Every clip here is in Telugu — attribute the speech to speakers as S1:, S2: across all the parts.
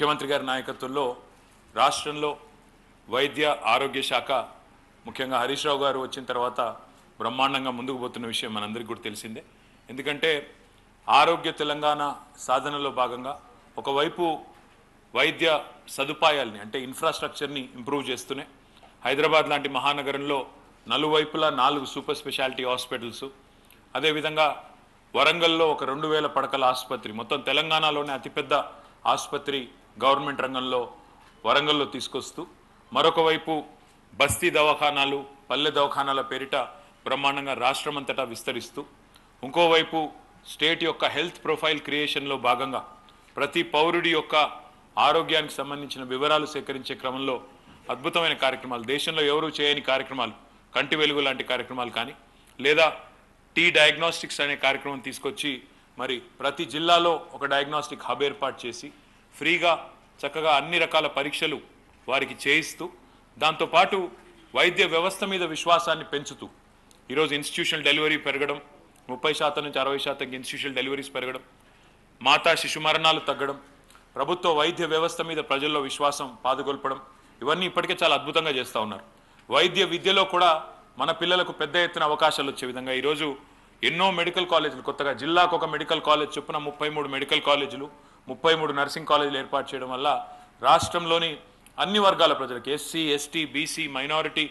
S1: ముఖ్యమంత్రి గారి నాయకత్వంలో రాష్ట్రంలో వైద్య ఆరోగ్య శాఖ ముఖ్యంగా హరీష్ రావు గారు వచ్చిన తర్వాత బ్రహ్మాండంగా ముందుకు పోతున్న విషయం మనందరికీ కూడా తెలిసిందే ఎందుకంటే ఆరోగ్య తెలంగాణ సాధనలో భాగంగా ఒకవైపు వైద్య సదుపాయాల్ని అంటే ఇన్ఫ్రాస్ట్రక్చర్ని ఇంప్రూవ్ చేస్తూనే హైదరాబాద్ లాంటి మహానగరంలో నలువైపులా నాలుగు సూపర్ స్పెషాలిటీ హాస్పిటల్స్ అదేవిధంగా వరంగల్లో ఒక రెండు వేల పడకల ఆసుపత్రి మొత్తం తెలంగాణలోనే అతిపెద్ద ఆసుపత్రి గవర్నమెంట్ రంగంలో వరంగల్లో తీసుకొస్తూ మరొక వైపు బస్తీ దవాఖానాలు పల్లె దవాఖానాల పేరిట బ్రహ్మాండంగా రాష్ట్రమంతటా విస్తరిస్తూ ఇంకోవైపు స్టేట్ యొక్క హెల్త్ ప్రొఫైల్ క్రియేషన్లో భాగంగా ప్రతి పౌరుడి యొక్క ఆరోగ్యానికి సంబంధించిన వివరాలు సేకరించే క్రమంలో అద్భుతమైన కార్యక్రమాలు దేశంలో ఎవరూ చేయని కార్యక్రమాలు కంటి వెలుగు లాంటి కార్యక్రమాలు కానీ లేదా టీ డయాగ్నోస్టిక్స్ అనే కార్యక్రమం తీసుకొచ్చి మరి ప్రతి జిల్లాలో ఒక డయాగ్నోస్టిక్ హబ్ ఏర్పాటు చేసి ఫ్రీగా చక్కగా అన్ని రకాల పరీక్షలు వారికి చేయిస్తూ దాంతోపాటు వైద్య వ్యవస్థ మీద విశ్వాసాన్ని పెంచుతూ ఈరోజు ఇన్స్టిట్యూషనల్ డెలివరీ పెరగడం ముప్పై శాతం నుంచి అరవై శాతంకి ఇన్స్టిట్యూషనల్ డెలివరీస్ పెరగడం మాతా శిశు మరణాలు తగ్గడం ప్రభుత్వ వైద్య వ్యవస్థ మీద ప్రజల్లో విశ్వాసం పాదుగొల్పడం ఇవన్నీ ఇప్పటికే చాలా అద్భుతంగా చేస్తూ ఉన్నారు వైద్య విద్యలో కూడా మన పిల్లలకు పెద్ద ఎత్తున అవకాశాలు వచ్చే విధంగా ఈరోజు ఎన్నో మెడికల్ కాలేజీలు కొత్తగా జిల్లాకు ఒక మెడికల్ కాలేజ్ చొప్పున ముప్పై మూడు మెడికల్ కాలేజీలు ముప్పై మూడు నర్సింగ్ కాలేజీలు ఏర్పాటు చేయడం వల్ల రాష్ట్రంలోని అన్ని వర్గాల ప్రజలకు ఎస్సీ ఎస్టీ బీసీ మైనారిటీ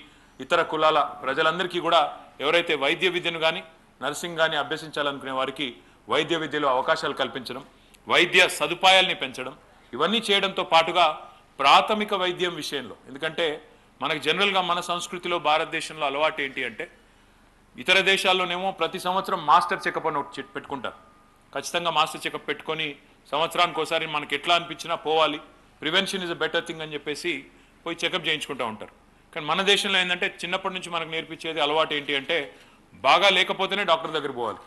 S1: ఇతర కులాల ప్రజలందరికీ కూడా ఎవరైతే వైద్య విద్యను కానీ నర్సింగ్ కానీ అభ్యసించాలనుకునే వారికి వైద్య విద్యలో అవకాశాలు కల్పించడం వైద్య సదుపాయాల్ని పెంచడం ఇవన్నీ చేయడంతో పాటుగా ప్రాథమిక వైద్యం విషయంలో ఎందుకంటే మనకు జనరల్గా మన సంస్కృతిలో భారతదేశంలో అలవాటు ఏంటి అంటే ఇతర దేశాల్లోనేమో ప్రతి సంవత్సరం మాస్టర్ చెకప్ అని ఒకటి పెట్టుకుంటారు ఖచ్చితంగా మాస్టర్ చెకప్ పెట్టుకొని సంవత్సరానికి ఒకసారి మనకి ఎట్లా అనిపించినా పోవాలి prevention is a better thing అని చెప్పేసి పోయి చెకప్ చేయించుకుంటూ ఉంటారు కానీ మన దేశంలో ఏంటంటే చిన్నప్పటి నుంచి మనకు నేర్పించేది అలవాటు ఏంటి అంటే బాగా లేకపోతేనే డాక్టర్ దగ్గర పోవాలి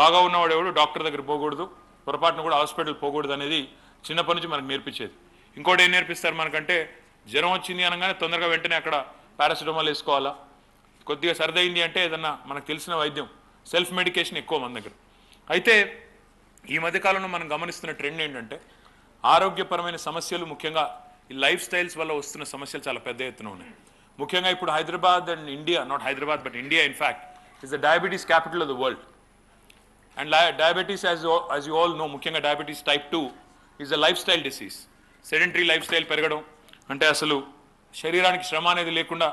S1: బాగా ఉన్నవాడు ఎవడు డాక్టర్ దగ్గర పోకూడదు పొరపాటున కూడా హాస్పిటల్ పోకూడదు అనేది చిన్నప్పటి నుంచి మనకు నేర్పించేది ఇంకోటి ఏం నేర్పిస్తారు మనకంటే జ్వరం వచ్చింది అనగానే తొందరగా వెంటనే అక్కడ పారాసిటమాల్ వేసుకోవాలా కొద్దిగా సరిదైంది అంటే ఏదన్నా మనకు తెలిసిన వైద్యం సెల్ఫ్ మెడికేషన్ ఎక్కువ మన దగ్గర అయితే ఈ మధ్యకాలంలో మనం గమనిస్తున్న ట్రెండ్ ఏంటంటే ఆరోగ్యపరమైన సమస్యలు ముఖ్యంగా ఈ లైఫ్ స్టైల్స్ వల్ల వస్తున్న సమస్యలు చాలా పెద్ద ఎత్తున ఉన్నాయి ముఖ్యంగా ఇప్పుడు Hyderabad and India not Hyderabad but India in fact is the diabetes capital of the world and diabetes as as you all know ముఖ్యంగా diabetes type two is a lifestyle disease sedentary lifestyle పెరగడం అంటే అసలు శరీరానికి శ్రమ అనేది లేకుండా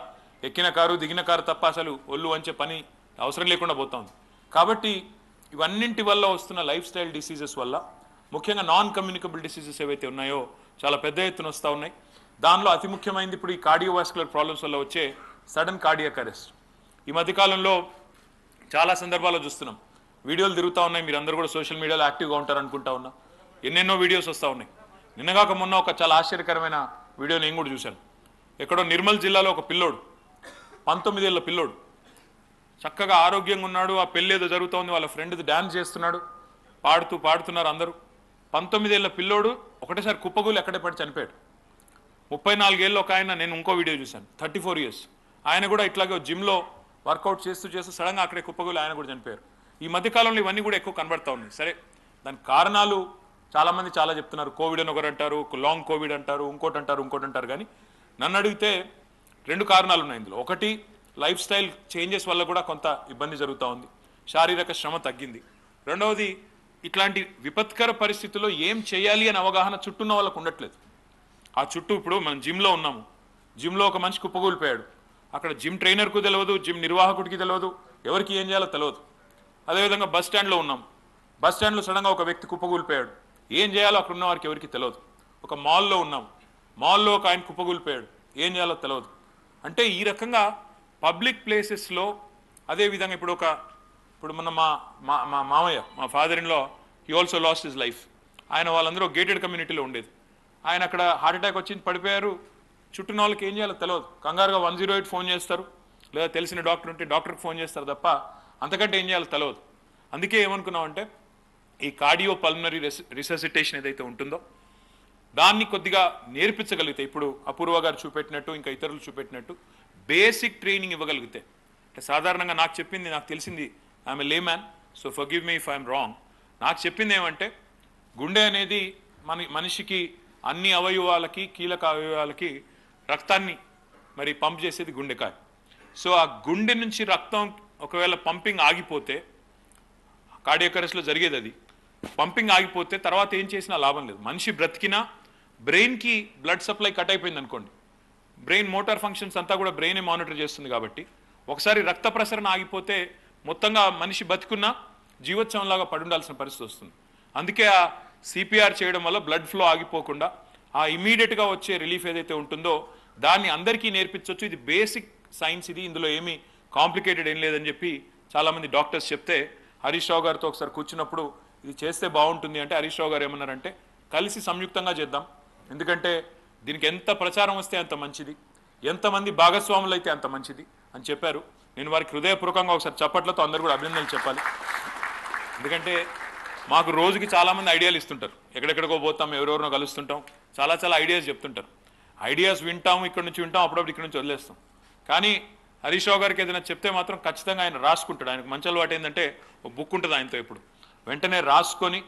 S1: ఎక్కిన కారు దిగిన కారు తప్ప అసలు ఒళ్ళు వంచే పని అవసరం లేకుండా పోతుంది కాబట్టి ఇవన్నింటి వల్ల వస్తున్న లైఫ్ స్టైల్ డిసీజెస్ వల్ల ముఖ్యంగా నాన్ కమ్యూనికబుల్ డిసీజెస్ ఏవైతే ఉన్నాయో చాలా పెద్ద ఎత్తున వస్తూ ఉన్నాయి దానిలో అతి ముఖ్యమైనది ఇప్పుడు ఈ కార్డియోవాస్కులర్ ప్రాబ్లమ్స్ వల్ల వచ్చే సడన్ కార్డియక్ అరెస్ట్ ఈ మధ్యకాలంలో చాలా సందర్భాల్లో చూస్తున్నాం వీడియోలు తిరుగుతూ ఉన్నాయి మీరందరూ కూడా సోషల్ మీడియాలో యాక్టివ్గా ఉంటారు అనుకుంటా ఉన్నా ఎన్నెన్నో వీడియోస్ వస్తూ ఉన్నాయి నిన్నగాక మొన్న ఒక చాలా ఆశ్చర్యకరమైన వీడియో నేను కూడా చూశాను ఎక్కడో నిర్మల్ జిల్లాలో ఒక పిల్లోడు పంతొమ్మిదేళ్ళ పిల్లోడు చక్కగా ఆరోగ్యంగా ఉన్నాడు ఆ పెళ్ళేదో జరుగుతోంది వాళ్ళ ఫ్రెండ్ది డ్యాన్స్ చేస్తున్నాడు పాడుతూ పాడుతున్నారు అందరూ పంతొమ్మిదేళ్ల పిల్లోడు ఒకటేసారి కుప్పగూలు ఎక్కడే పడి చనిపోయాడు ముప్పై నాలుగేళ్ళు ఒక ఆయన నేను ఇంకో వీడియో చూశాను థర్టీ ఫోర్ ఇయర్స్ ఆయన కూడా ఇట్లాగే జిమ్లో వర్కౌట్ చేస్తూ చేస్తూ సడన్గా అక్కడే కుప్పగూలు ఆయన కూడా చనిపోయారు ఈ మధ్యకాలంలో ఇవన్నీ కూడా ఎక్కువ కనబడతా ఉన్నాయి సరే దాని కారణాలు చాలామంది చాలా చెప్తున్నారు కోవిడ్ అని ఒకరు అంటారు లాంగ్ కోవిడ్ అంటారు ఇంకోటి అంటారు ఇంకోటి అంటారు కానీ నన్ను అడిగితే రెండు కారణాలు ఉన్నాయి ఇందులో ఒకటి లైఫ్ స్టైల్ చేంజెస్ వల్ల కూడా కొంత ఇబ్బంది జరుగుతూ ఉంది శారీరక శ్రమ తగ్గింది రెండవది ఇట్లాంటి విపత్కర పరిస్థితుల్లో ఏం చేయాలి అనే అవగాహన చుట్టూ వాళ్ళకు ఉండట్లేదు ఆ చుట్టూ ఇప్పుడు మనం జిమ్లో ఉన్నాము జిమ్లో ఒక మనిషి కుప్పగూలిపోయాడు అక్కడ జిమ్ ట్రైనర్కు తెలియదు జిమ్ నిర్వాహకుడికి తెలియదు ఎవరికి ఏం చేయాలో తెలియదు అదేవిధంగా బస్ స్టాండ్లో ఉన్నాం బస్ స్టాండ్లో సడన్గా ఒక వ్యక్తి కుప్పగూలిపోయాడు ఏం చేయాలో అక్కడ ఉన్న వారికి ఎవరికి తెలియదు ఒక మాల్లో ఉన్నాం మాల్లో ఒక ఆయన కుప్పగూలిపోయాడు ఏం చేయాలో తెలియదు అంటే ఈ రకంగా పబ్లిక్ ప్లేసెస్లో అదేవిధంగా ఇప్పుడు ఒక ఇప్పుడు మొన్న మా మా మామయ్య మా father in law he also lost his life ఆయన వాళ్ళందరూ గేటెడ్ కమ్యూనిటీలో ఉండేది ఆయన అక్కడ హార్ట్అటాక్ వచ్చింది పడిపోయారు చుట్టూ వాళ్ళకి ఏం చేయాలో తెలియదు కంగారుగా వన్ జీరో ఎయిట్ ఫోన్ చేస్తారు లేదా తెలిసిన డాక్టర్ ఉంటే డాక్టర్కి ఫోన్ చేస్తారు తప్ప అంతకంటే ఏం చేయాలో తెలియదు అందుకే ఏమనుకున్నామంటే ఈ కార్డియో పల్మనరీ రిసెసిటేషన్ ఏదైతే ఉంటుందో దాన్ని కొద్దిగా నేర్పించగలిగితే ఇప్పుడు అపూర్వ గారు చూపెట్టినట్టు ఇంకా ఇతరులు చూపెట్టినట్టు బేసిక్ ట్రైనింగ్ ఇవ్వగలిగితే అంటే సాధారణంగా నాకు చెప్పింది నాకు తెలిసింది I'm layman so forgive me if I'm wrong నాకు చెప్పింది ఏమంటే గుండె అనేది మన మనిషికి అన్ని అవయవాలకి కీలక అవయవాలకి రక్తాన్ని మరి పంప్ చేసేది గుండెకాయ సో ఆ గుండె నుంచి రక్తం ఒకవేళ పంపింగ్ ఆగిపోతే కార్డియోకరస్లో జరిగేది అది పంపింగ్ ఆగిపోతే తర్వాత ఏం చేసినా లాభం లేదు మనిషి బ్రతికినా బ్రెయిన్కి బ్లడ్ సప్లై కట్ అయిపోయింది అనుకోండి బ్రెయిన్ మోటార్ ఫంక్షన్స్ అంతా కూడా బ్రెయినే మానిటర్ చేస్తుంది కాబట్టి ఒకసారి రక్త ప్రసరణ ఆగిపోతే మొత్తంగా మనిషి బతికున్నా జీవోత్సవంలాగా పడుండాల్సిన పరిస్థితి వస్తుంది అందుకే ఆ సిపిఆర్ చేయడం వల్ల బ్లడ్ ఫ్లో ఆగిపోకుండా ఆ ఇమీడియట్గా వచ్చే రిలీఫ్ ఏదైతే ఉంటుందో దాన్ని అందరికీ నేర్పించవచ్చు ఇది బేసిక్ సైన్స్ ఇది ఇందులో ఏమీ కాంప్లికేటెడ్ ఏం లేదని చెప్పి చాలామంది డాక్టర్స్ చెప్తే హరీష్ రావు గారితో ఒకసారి కూర్చున్నప్పుడు ఇది చేస్తే బాగుంటుంది అంటే హరీష్ రావు గారు ఏమన్నారంటే కలిసి సంయుక్తంగా చేద్దాం ఎందుకంటే దీనికి ఎంత ప్రచారం వస్తే అంత మంచిది ఎంతమంది భాగస్వాములు అయితే అంత మంచిది అని చెప్పారు నేను వారికి హృదయపూర్వకంగా ఒకసారి చప్పట్లతో అందరూ కూడా అభినందనలు చెప్పాలి ఎందుకంటే మాకు రోజుకి చాలామంది ఐడియాలు ఇస్తుంటారు ఎక్కడెక్కడికో పోతాం ఎవరెవరినో కలుస్తుంటాం చాలా చాలా ఐడియాస్ చెప్తుంటారు ఐడియాస్ వింటాం ఇక్కడ నుంచి వింటాం అప్పుడప్పుడు ఇక్కడ నుంచి వదిలేస్తాం కానీ హరీష్ రావు గారికి ఏదైనా చెప్తే మాత్రం ఖచ్చితంగా ఆయన రాసుకుంటాడు ఆయనకు మంచి అలవాటు ఏంటంటే ఒక బుక్ ఉంటుంది ఆయనతో ఇప్పుడు వెంటనే రాసుకొని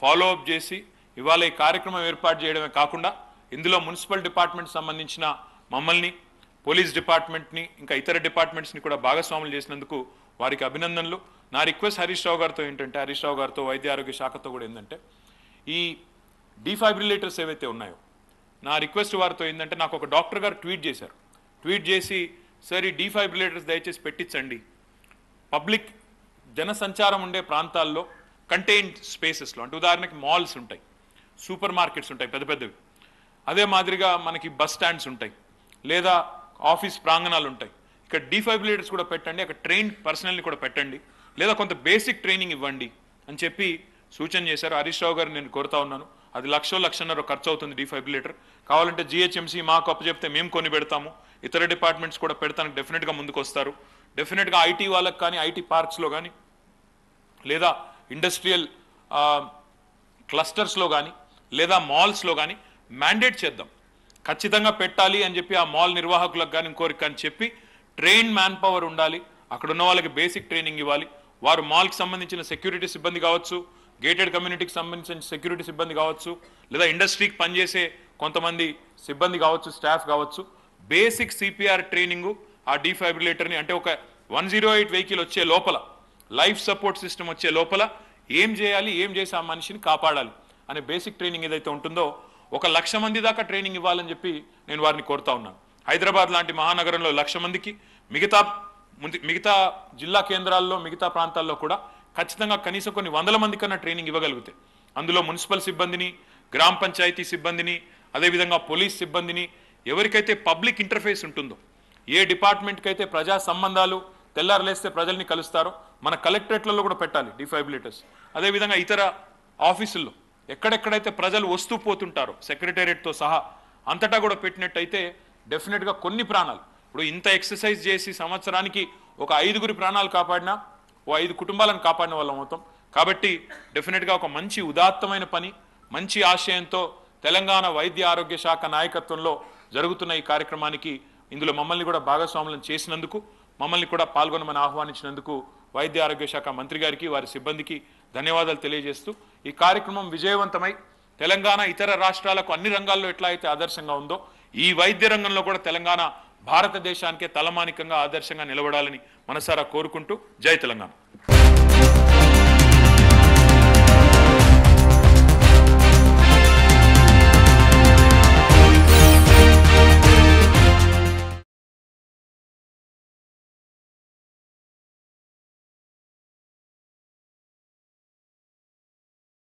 S1: ఫాలో అప్ చేసి ఇవాళ ఈ కార్యక్రమం ఏర్పాటు చేయడమే కాకుండా ఇందులో మున్సిపల్ డిపార్ట్మెంట్ సంబంధించిన మమ్మల్ని పోలీస్ డిపార్ట్మెంట్ని ఇంకా ఇతర డిపార్ట్మెంట్స్ని కూడా భాగస్వాములు చేసినందుకు వారికి అభినందనలు నా రిక్వెస్ట్ హరీష్ రావు గారితో ఏంటంటే హరీష్ రావు గారితో వైద్య ఆరోగ్య శాఖతో కూడా ఏంటంటే ఈ డిఫైబ్రిలేటర్స్ ఏవైతే ఉన్నాయో నా రిక్వెస్ట్ వారితో ఏంటంటే నాకు ఒక డాక్టర్ గారు ట్వీట్ చేశారు ట్వీట్ చేసి సార్ ఈ డిఫైబ్రిలేటర్స్ దయచేసి పెట్టించండి పబ్లిక్ జనసంచారం ఉండే ప్రాంతాల్లో కంటైన్ స్పేసెస్లో అంటే ఉదాహరణకి మాల్స్ ఉంటాయి సూపర్ మార్కెట్స్ ఉంటాయి పెద్ద పెద్దవి అదే మాదిరిగా మనకి బస్ స్టాండ్స్ ఉంటాయి లేదా ఆఫీస్ ప్రాంగణాలు ఉంటాయి ఇక్కడ డిఫైబిలేటర్స్ కూడా పెట్టండి అక్కడ ట్రైన్ పర్సనల్ని కూడా పెట్టండి లేదా కొంత బేసిక్ ట్రైనింగ్ ఇవ్వండి అని చెప్పి సూచన చేశారు హరీష్ రావు గారు నేను కోరుతా ఉన్నాను అది లక్షో లక్షన్నర ఖర్చు అవుతుంది డిఫైబిలేటర్ కావాలంటే జిహెచ్ఎంసీ మాకు అప్పచెప్తే మేము కొని పెడతాము ఇతర డిపార్ట్మెంట్స్ కూడా పెడతానికి డెఫినెట్గా ముందుకు వస్తారు డెఫినెట్గా ఐటీ వాళ్ళకి కానీ ఐటీ పార్క్స్లో కానీ లేదా ఇండస్ట్రియల్ క్లస్టర్స్లో కానీ లేదా మాల్స్లో కానీ మ్యాండేట్ చేద్దాం ఖచ్చితంగా పెట్టాలి అని చెప్పి ఆ మాల్ నిర్వాహకులకు కానీ కోరిక అని చెప్పి ట్రైన్ మ్యాన్ పవర్ ఉండాలి అక్కడ ఉన్న వాళ్ళకి బేసిక్ ట్రైనింగ్ ఇవ్వాలి వారు మాల్కి సంబంధించిన సెక్యూరిటీ సిబ్బంది కావచ్చు గేటెడ్ కమ్యూనిటీకి సంబంధించిన సెక్యూరిటీ సిబ్బంది కావచ్చు లేదా ఇండస్ట్రీకి పనిచేసే కొంతమంది సిబ్బంది కావచ్చు స్టాఫ్ కావచ్చు బేసిక్ సిపిఆర్ ట్రైనింగ్ ఆ డిఫైబ్రిలేటర్ని అంటే ఒక వన్ జీరో ఎయిట్ వెహికల్ వచ్చే లోపల లైఫ్ సపోర్ట్ సిస్టమ్ వచ్చే లోపల ఏం చేయాలి ఏం చేసి ఆ మనిషిని కాపాడాలి అనే బేసిక్ ట్రైనింగ్ ఏదైతే ఉంటుందో ఒక లక్ష మంది దాకా ట్రైనింగ్ ఇవ్వాలని చెప్పి నేను వారిని కోరుతా ఉన్నాను హైదరాబాద్ లాంటి మహానగరంలో లక్ష మందికి మిగతా మిగతా జిల్లా కేంద్రాల్లో మిగతా ప్రాంతాల్లో కూడా ఖచ్చితంగా కనీసం కొన్ని వందల మంది కన్నా ట్రైనింగ్ ఇవ్వగలిగితే అందులో మున్సిపల్ సిబ్బందిని గ్రామ పంచాయతీ సిబ్బందిని అదేవిధంగా పోలీస్ సిబ్బందిని ఎవరికైతే పబ్లిక్ ఇంటర్ఫేస్ ఉంటుందో ఏ డిపార్ట్మెంట్కి అయితే ప్రజా సంబంధాలు తెల్లారలేస్తే ప్రజల్ని కలుస్తారో మన కలెక్టరేట్లలో కూడా పెట్టాలి డిఫైబిలిటర్స్ అదేవిధంగా ఇతర ఆఫీసుల్లో ఎక్కడెక్కడైతే ప్రజలు వస్తూ పోతుంటారో సెక్రటేరియట్తో సహా అంతటా కూడా పెట్టినట్టయితే డెఫినెట్గా కొన్ని ప్రాణాలు ఇప్పుడు ఇంత ఎక్సర్సైజ్ చేసి సంవత్సరానికి ఒక ఐదుగురి ప్రాణాలు కాపాడినా ఓ ఐదు కుటుంబాలను కాపాడిన వాళ్ళం అవుతాం కాబట్టి డెఫినెట్గా ఒక మంచి ఉదాత్తమైన పని మంచి ఆశయంతో తెలంగాణ వైద్య ఆరోగ్య శాఖ నాయకత్వంలో జరుగుతున్న ఈ కార్యక్రమానికి ఇందులో మమ్మల్ని కూడా భాగస్వాములను చేసినందుకు మమ్మల్ని కూడా పాల్గొనమని ఆహ్వానించినందుకు వైద్య ఆరోగ్య శాఖ మంత్రి గారికి వారి సిబ్బందికి ధన్యవాదాలు తెలియజేస్తూ ఈ కార్యక్రమం విజయవంతమై తెలంగాణ ఇతర రాష్ట్రాలకు అన్ని రంగాల్లో ఎట్లా అయితే ఆదర్శంగా ఉందో ఈ వైద్య రంగంలో కూడా తెలంగాణ భారతదేశానికే తలమానికంగా ఆదర్శంగా నిలబడాలని మనసారా కోరుకుంటూ జై తెలంగాణ